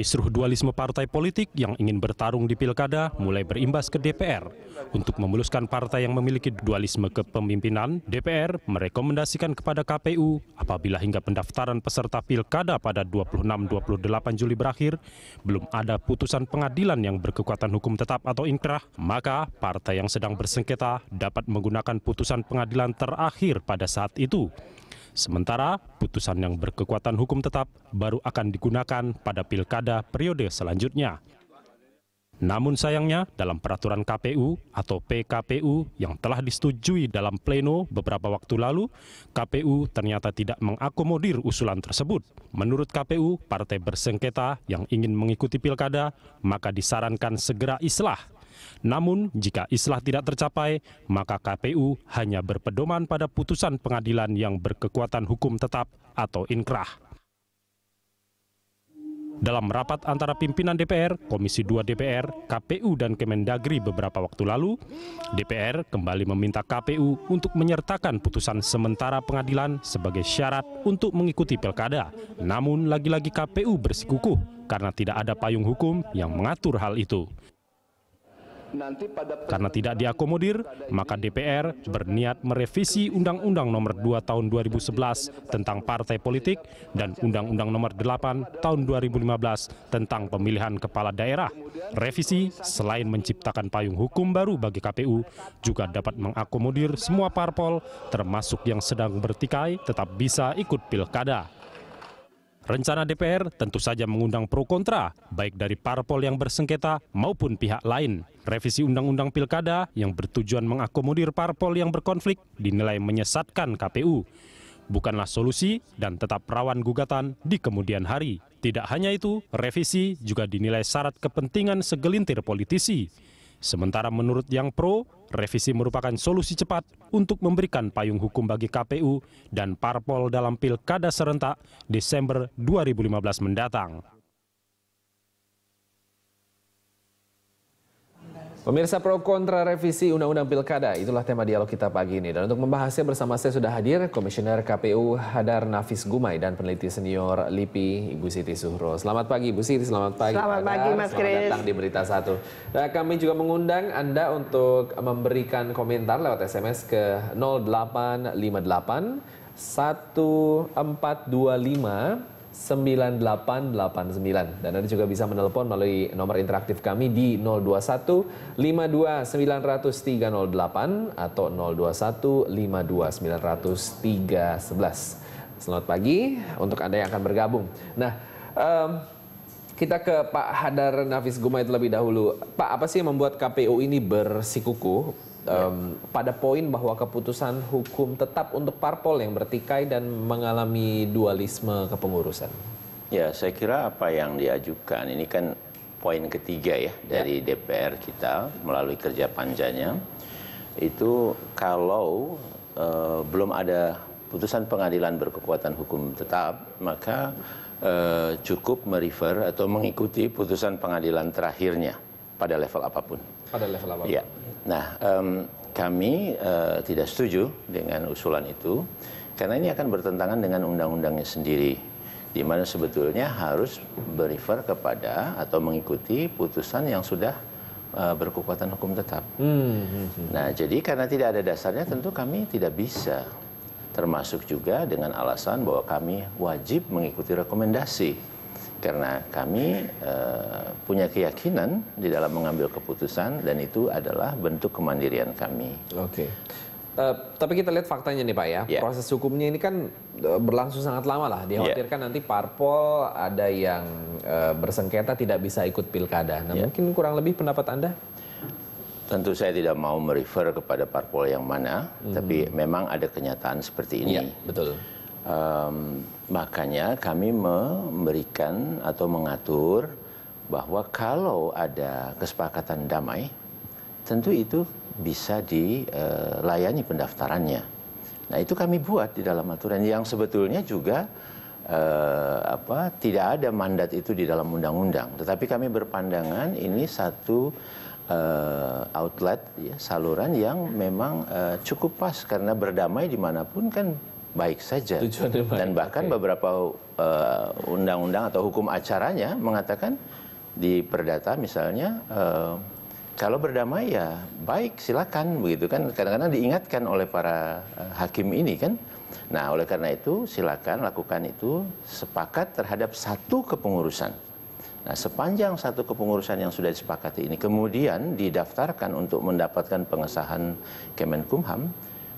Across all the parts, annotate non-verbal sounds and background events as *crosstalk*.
Kisruh dualisme partai politik yang ingin bertarung di pilkada mulai berimbas ke DPR. Untuk memuluskan partai yang memiliki dualisme kepemimpinan, DPR merekomendasikan kepada KPU apabila hingga pendaftaran peserta pilkada pada 26-28 Juli berakhir, belum ada putusan pengadilan yang berkekuatan hukum tetap atau inkrah, maka partai yang sedang bersengketa dapat menggunakan putusan pengadilan terakhir pada saat itu. Sementara, putusan yang berkekuatan hukum tetap baru akan digunakan pada pilkada periode selanjutnya. Namun sayangnya, dalam peraturan KPU atau PKPU yang telah disetujui dalam pleno beberapa waktu lalu, KPU ternyata tidak mengakomodir usulan tersebut. Menurut KPU, partai bersengketa yang ingin mengikuti pilkada, maka disarankan segera islah namun, jika islah tidak tercapai, maka KPU hanya berpedoman pada putusan pengadilan yang berkekuatan hukum tetap atau inkrah. Dalam rapat antara pimpinan DPR, Komisi 2 DPR, KPU, dan Kemendagri beberapa waktu lalu, DPR kembali meminta KPU untuk menyertakan putusan sementara pengadilan sebagai syarat untuk mengikuti pilkada. Namun, lagi-lagi KPU bersikukuh karena tidak ada payung hukum yang mengatur hal itu. Karena tidak diakomodir, maka DPR berniat merevisi Undang-Undang Nomor 2 Tahun 2011 tentang partai politik dan Undang-Undang Nomor 8 Tahun 2015 tentang pemilihan kepala daerah. Revisi selain menciptakan payung hukum baru bagi KPU juga dapat mengakomodir semua parpol termasuk yang sedang bertikai tetap bisa ikut pilkada. Rencana DPR tentu saja mengundang pro kontra, baik dari parpol yang bersengketa maupun pihak lain. Revisi Undang-Undang Pilkada yang bertujuan mengakomodir parpol yang berkonflik dinilai menyesatkan KPU. Bukanlah solusi dan tetap rawan gugatan di kemudian hari. Tidak hanya itu, revisi juga dinilai syarat kepentingan segelintir politisi. Sementara menurut yang pro, revisi merupakan solusi cepat untuk memberikan payung hukum bagi KPU dan parpol dalam pilkada serentak Desember 2015 mendatang. Pemirsa pro kontra revisi Undang-Undang Pilkada, itulah tema dialog kita pagi ini. Dan untuk membahasnya bersama saya sudah hadir Komisioner KPU Hadar Nafis Gumai dan peneliti senior LIPI Ibu Siti Suhro. Selamat pagi Ibu Siti, selamat pagi. Selamat Hadar. pagi Mas Kris. Selamat datang di Berita Satu. Nah, kami juga mengundang Anda untuk memberikan komentar lewat SMS ke 0858 1425 9889 dan Anda juga bisa menelpon melalui nomor interaktif kami di 021 52 308 atau 021 52 311. Selamat pagi untuk Anda yang akan bergabung. Nah, um, kita ke Pak Hadar Nafis Gumai terlebih dahulu. Pak, apa sih yang membuat KPU ini bersikuku um, pada poin bahwa keputusan hukum tetap untuk parpol yang bertikai dan mengalami dualisme kepengurusan. Ya, saya kira apa yang diajukan ini kan poin ketiga ya, ya. dari DPR kita melalui kerja panjangnya itu kalau uh, belum ada putusan pengadilan berkekuatan hukum tetap maka uh, cukup merefer atau mengikuti putusan pengadilan terakhirnya pada level apapun. Pada level apa? Ya. Nah, um, kami uh, tidak setuju dengan usulan itu karena ini akan bertentangan dengan undang-undangnya sendiri di mana sebetulnya harus berifer kepada atau mengikuti putusan yang sudah uh, berkekuatan hukum tetap. Hmm, hmm, hmm. Nah, jadi karena tidak ada dasarnya tentu kami tidak bisa termasuk juga dengan alasan bahwa kami wajib mengikuti rekomendasi karena kami eh, punya keyakinan di dalam mengambil keputusan dan itu adalah bentuk kemandirian kami. Oke. Okay. Uh, eh, tapi kita lihat faktanya nih Pak ya, yeah. proses hukumnya ini kan eh, berlangsung sangat lama lah. Ya. Dikhawatirkan yeah. nanti parpol ada yang uh, bersengketa tidak bisa ikut pilkada. Nah yeah. mungkin kurang lebih pendapat Anda? Tentu saya tidak mau merefer kepada parpol yang mana, mm -hmm. tapi memang ada kenyataan seperti ini. Yeah, betul. Um, makanya kami memberikan atau mengatur bahwa kalau ada kesepakatan damai, tentu itu bisa dilayani e, pendaftarannya. Nah itu kami buat di dalam aturan yang sebetulnya juga uh, apa, tidak ada mandat itu di dalam undang-undang. Tetapi kami berpandangan ini satu uh, outlet ya, saluran yang memang uh, cukup pas karena berdamai dimanapun kan baik saja baik. dan bahkan okay. beberapa eh, undang-undang uh, atau hukum acaranya mengatakan di perdata misalnya uh, kalau berdamai ya baik silakan begitu kan kadang-kadang diingatkan oleh para eh, hakim ini kan nah oleh karena itu silakan lakukan itu sepakat terhadap satu kepengurusan nah sepanjang satu kepengurusan yang sudah disepakati ini kemudian didaftarkan untuk mendapatkan pengesahan Kemenkumham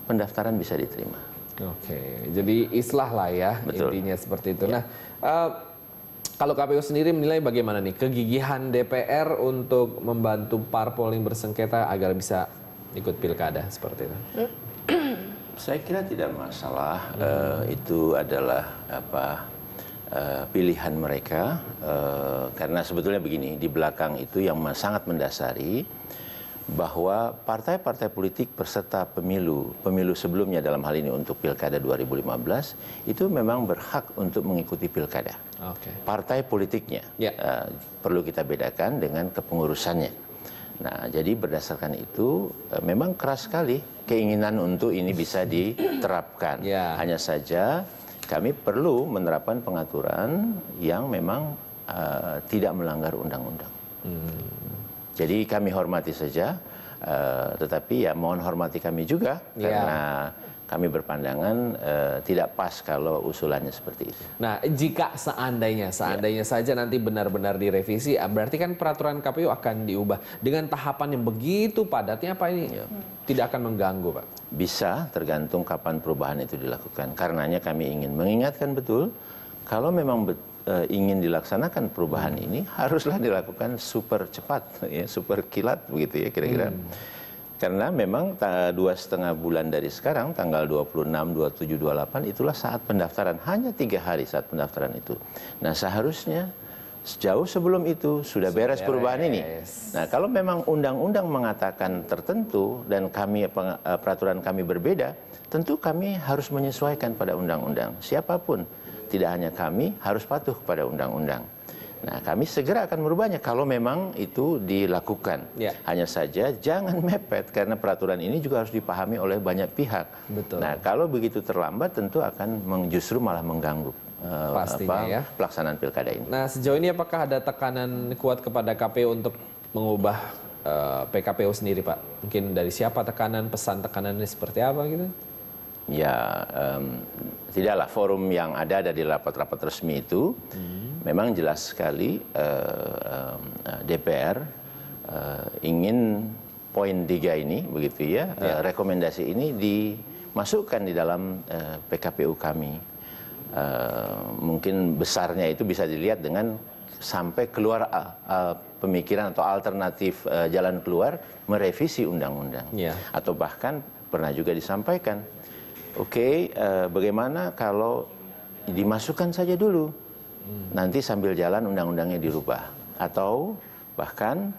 pendaftaran bisa diterima Oke, jadi islah lah ya Betul. intinya seperti itu. Ya. Nah, uh, kalau KPU sendiri menilai bagaimana nih kegigihan DPR untuk membantu parpol yang bersengketa agar bisa ikut pilkada seperti itu? *clears throat* Saya kira tidak masalah. Hmm. Uh, itu adalah apa uh, pilihan mereka uh, karena sebetulnya begini di belakang itu yang sangat mendasari bahwa partai-partai politik peserta pemilu, pemilu sebelumnya dalam hal ini untuk Pilkada 2015 itu memang berhak untuk mengikuti Pilkada. Okay. Partai politiknya yeah. Ya. uh, perlu kita bedakan dengan kepengurusannya. Nah, jadi berdasarkan itu uh, memang keras sekali keinginan untuk ini bisa diterapkan. Yeah. Hanya saja kami perlu menerapkan pengaturan yang memang uh, tidak melanggar undang-undang. Hmm. Jadi kami hormati saja, uh, tetapi ya mohon hormati kami juga yeah. karena kami berpandangan uh, tidak pas kalau usulannya seperti itu. Nah, jika seandainya, seandainya ya. saja nanti benar-benar direvisi, ah, berarti kan peraturan KPU akan diubah dengan tahapan yang begitu padatnya apa ini ya. tidak akan mengganggu, Pak? Bisa, tergantung kapan perubahan itu dilakukan. Karenanya kami ingin mengingatkan betul, kalau memang betul e, ingin dilaksanakan perubahan ini haruslah dilakukan super cepat *laughs* ya super kilat begitu ya kira-kira hmm. karena memang dua setengah bulan dari sekarang tanggal 26 27 28 itulah saat pendaftaran hanya tiga hari saat pendaftaran itu nah seharusnya Sejauh sebelum itu sudah beres perubahan ini. Nah, kalau memang undang-undang mengatakan tertentu dan kami eh, peraturan kami berbeda, tentu kami harus menyesuaikan pada undang-undang siapapun tidak hanya kami harus patuh kepada undang-undang. Nah, kami segera akan merubahnya kalau memang itu dilakukan. Ya. Hanya saja jangan mepet karena peraturan ini juga harus dipahami oleh banyak pihak. Betul. Nah, kalau begitu terlambat tentu akan justru malah mengganggu. Eh, Pastinya apa, ya. pelaksanaan pilkada ini. Nah sejauh ini apakah ada tekanan kuat kepada KPU untuk mengubah uh, eh, PKPU sendiri Pak? Mungkin dari siapa tekanan, pesan tekanannya seperti apa gitu? ya um, tidaklah forum yang ada dari rapat-rapat resmi itu hmm. memang jelas sekali uh, eh, um, eh, DPR uh, eh, ingin poin tiga ini begitu ya, ya. Uh, rekomendasi ini dimasukkan di dalam uh, PKPU kami uh, mungkin besarnya itu bisa dilihat dengan sampai keluar uh, uh, pemikiran atau alternatif uh, jalan keluar merevisi undang-undang ya. atau bahkan pernah juga disampaikan Oke, okay, uh, eh, bagaimana kalau dimasukkan saja dulu? Hmm. Nanti sambil jalan undang-undangnya dirubah atau bahkan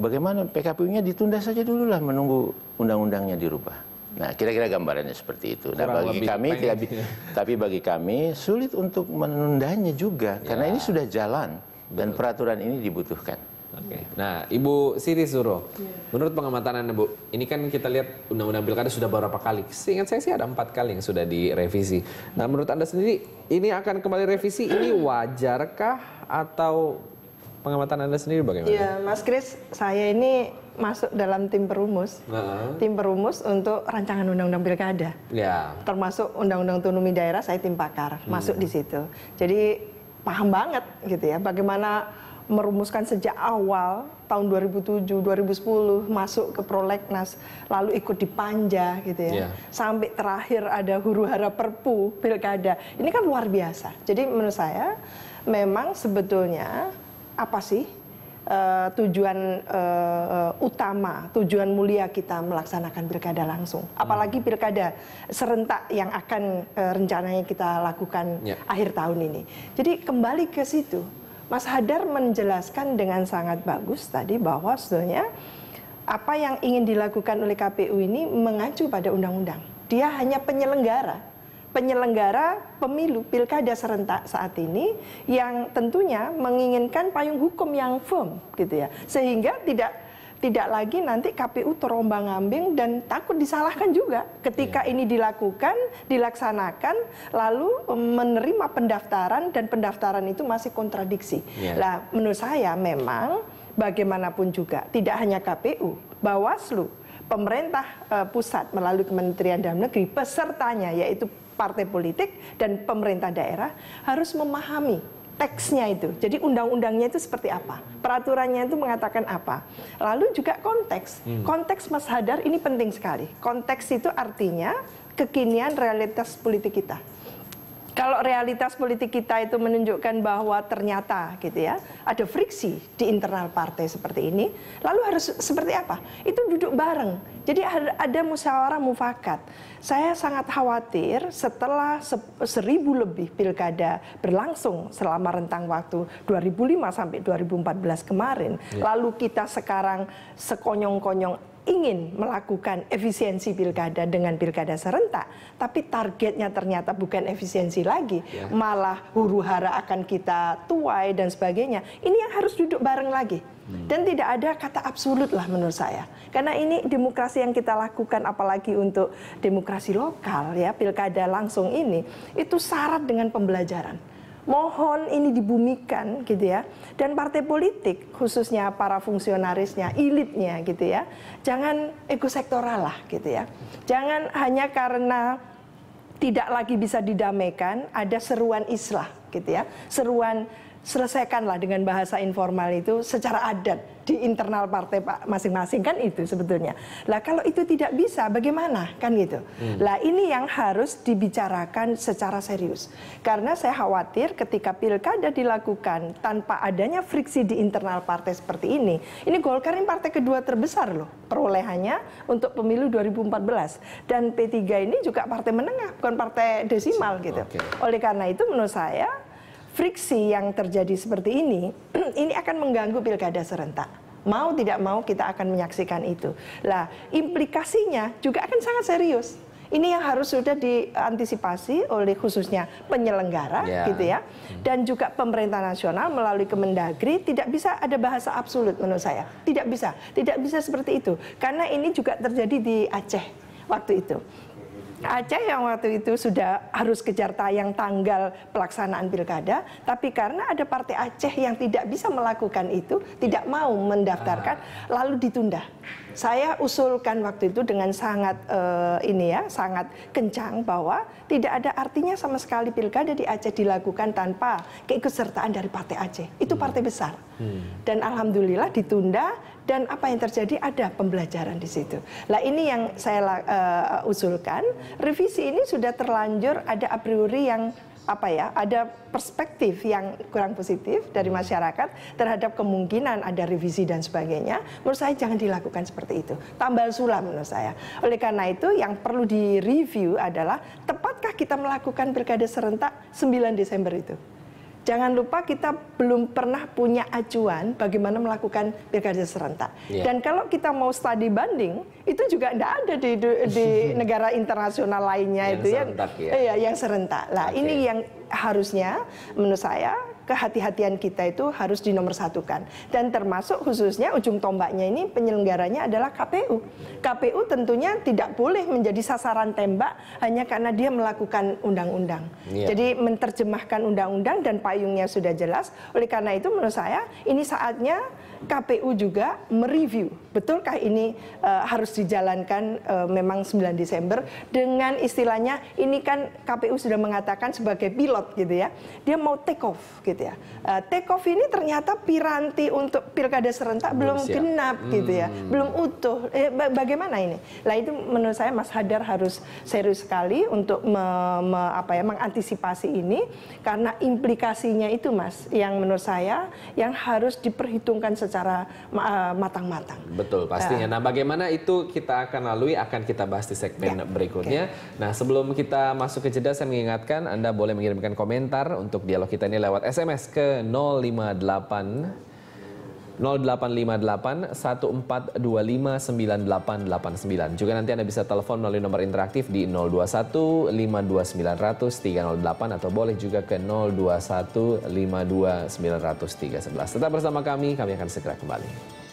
bagaimana PKPU-nya ditunda saja dulu lah menunggu undang-undangnya dirubah. Nah, kira-kira gambarannya seperti itu. nah, bagi kami tidak *laughs* tapi bagi kami sulit untuk menundanya juga ya. karena ini sudah jalan dan Betul. peraturan ini dibutuhkan. Oke. Okay. Nah, Ibu Siti Suro, yeah. Iya. menurut pengamatan Anda, Bu, ini kan kita lihat undang-undang pilkada sudah beberapa kali. Seingat saya sih ada empat kali yang sudah direvisi. Nah, menurut Anda sendiri, ini akan kembali revisi, ini wajarkah atau pengamatan Anda sendiri bagaimana? Iya, Mas Kris, saya ini masuk dalam tim perumus, uh-huh. tim perumus untuk rancangan undang-undang pilkada, yeah. termasuk undang-undang tunumi daerah. Saya tim pakar, hmm. masuk di situ. Jadi paham banget gitu ya, bagaimana merumuskan sejak awal tahun 2007, 2010 masuk ke prolegnas, lalu ikut di panja gitu ya. Yeah. Sampai terakhir ada huru-hara perpu pilkada. Ini kan luar biasa. Jadi menurut saya memang sebetulnya apa sih uh, tujuan uh, utama, tujuan mulia kita melaksanakan pilkada langsung. Hmm. Apalagi pilkada serentak yang akan uh, rencananya kita lakukan yeah. akhir tahun ini. Jadi kembali ke situ Mas Hadar menjelaskan dengan sangat bagus tadi bahwa sebenarnya apa yang ingin dilakukan oleh KPU ini mengacu pada undang-undang. Dia hanya penyelenggara, penyelenggara pemilu pilkada serentak saat ini yang tentunya menginginkan payung hukum yang firm gitu ya. Sehingga tidak tidak lagi nanti KPU terombang ambing dan takut disalahkan juga ketika iya. ini dilakukan, dilaksanakan, lalu menerima pendaftaran dan pendaftaran itu masih kontradiksi. Yeah. Iya. Nah, menurut saya memang bagaimanapun juga tidak hanya KPU, Bawaslu, pemerintah uh, pusat melalui Kementerian Dalam Negeri pesertanya yaitu partai politik dan pemerintah daerah harus memahami teksnya itu. Jadi undang-undangnya itu seperti apa, peraturannya itu mengatakan apa. Lalu juga konteks. Hmm. Konteks Mas Hadar ini penting sekali. Konteks itu artinya kekinian realitas politik kita kalau realitas politik kita itu menunjukkan bahwa ternyata gitu ya ada friksi di internal partai seperti ini, lalu harus seperti apa? Itu duduk bareng. Jadi ada musyawarah mufakat. Saya sangat khawatir setelah seribu lebih pilkada berlangsung selama rentang waktu 2005 sampai 2014 kemarin, ya. lalu kita sekarang sekonyong-konyong ingin melakukan efisiensi pilkada dengan pilkada serentak, tapi targetnya ternyata bukan efisiensi lagi, ya. malah huru hara akan kita tuai dan sebagainya. Ini yang harus duduk bareng lagi. Hmm. Dan tidak ada kata absolut lah menurut saya. Karena ini demokrasi yang kita lakukan apalagi untuk demokrasi lokal ya, pilkada langsung ini itu syarat dengan pembelajaran mohon ini dibumikan gitu ya dan partai politik khususnya para fungsionarisnya elitnya gitu ya jangan ego sektoral lah gitu ya jangan hanya karena tidak lagi bisa didamaikan ada seruan islah gitu ya seruan selesaikanlah dengan bahasa informal itu secara adat di internal partai pak masing-masing kan itu sebetulnya. Lah kalau itu tidak bisa bagaimana kan gitu. Hmm. Lah ini yang harus dibicarakan secara serius. Karena saya khawatir ketika pilkada dilakukan tanpa adanya friksi di internal partai seperti ini, ini Golkar ini partai kedua terbesar loh perolehannya untuk pemilu 2014 dan P3 ini juga partai menengah bukan partai desimal gitu. Okay. Oleh karena itu menurut saya friksi yang terjadi seperti ini, *clears throat* ini akan mengganggu pilkada serentak. Mau tidak mau kita akan menyaksikan itu. Lah, implikasinya juga akan sangat serius. Ini yang harus sudah diantisipasi oleh khususnya penyelenggara yeah. gitu ya. Dan juga pemerintah nasional melalui Kemendagri tidak bisa ada bahasa absolut menurut saya. Tidak bisa. Tidak bisa seperti itu. Karena ini juga terjadi di Aceh waktu itu. Aceh yang waktu itu sudah harus kejar tayang tanggal pelaksanaan pilkada, tapi karena ada partai Aceh yang tidak bisa melakukan itu, tidak mau mendaftarkan, ah. lalu ditunda. Saya usulkan waktu itu dengan sangat uh, ini ya, sangat kencang bahwa tidak ada artinya sama sekali pilkada di Aceh dilakukan tanpa keikutsertaan dari partai Aceh. Itu hmm. partai besar. Hmm. Dan alhamdulillah ditunda dan apa yang terjadi ada pembelajaran di situ. Nah ini yang saya uh, usulkan, revisi ini sudah terlanjur ada a priori yang apa ya ada perspektif yang kurang positif dari masyarakat terhadap kemungkinan ada revisi dan sebagainya menurut saya jangan dilakukan seperti itu tambal sulam menurut saya oleh karena itu yang perlu direview adalah tepatkah kita melakukan pilkada serentak 9 Desember itu jangan lupa kita belum pernah punya acuan bagaimana melakukan pilkada serentak. Yeah. Dan kalau kita mau studi banding, itu juga tidak ada di, di *laughs* negara internasional lainnya yang itu ya. serentak, ya, iya, yang serentak. Lah okay. ini yang harusnya menurut saya kehati-hatian kita itu harus dinomorsatukan. Dan termasuk khususnya ujung tombaknya ini penyelenggaranya adalah KPU. KPU tentunya tidak boleh menjadi sasaran tembak hanya karena dia melakukan undang-undang. Ya. Jadi menerjemahkan undang-undang dan payungnya sudah jelas. Oleh karena itu menurut saya ini saatnya KPU juga mereview betulkah ini uh, harus dijalankan uh, memang 9 Desember dengan istilahnya ini kan KPU sudah mengatakan sebagai pilot gitu ya dia mau take off gitu ya uh, take off ini ternyata piranti untuk pilkada serentak belum, belum genap hmm. gitu ya hmm. belum utuh eh, bagaimana ini lah itu menurut saya Mas Hadar harus serius sekali untuk me, me, apa ya mengantisipasi ini karena implikasinya itu Mas yang menurut saya yang harus diperhitungkan secara eh, matang-matang. Betul pastinya. Eh. Nah bagaimana itu kita akan lalui akan kita bahas di segmen yeah. berikutnya. Okay. Nah sebelum kita masuk ke jeda saya mengingatkan Anda boleh mengirimkan komentar untuk dialog kita ini lewat SMS ke 058 0858 Juga nanti Anda bisa telepon melalui nomor interaktif di 021 52900 308 atau boleh juga ke 021 311. Tetap bersama kami, kami akan segera kembali.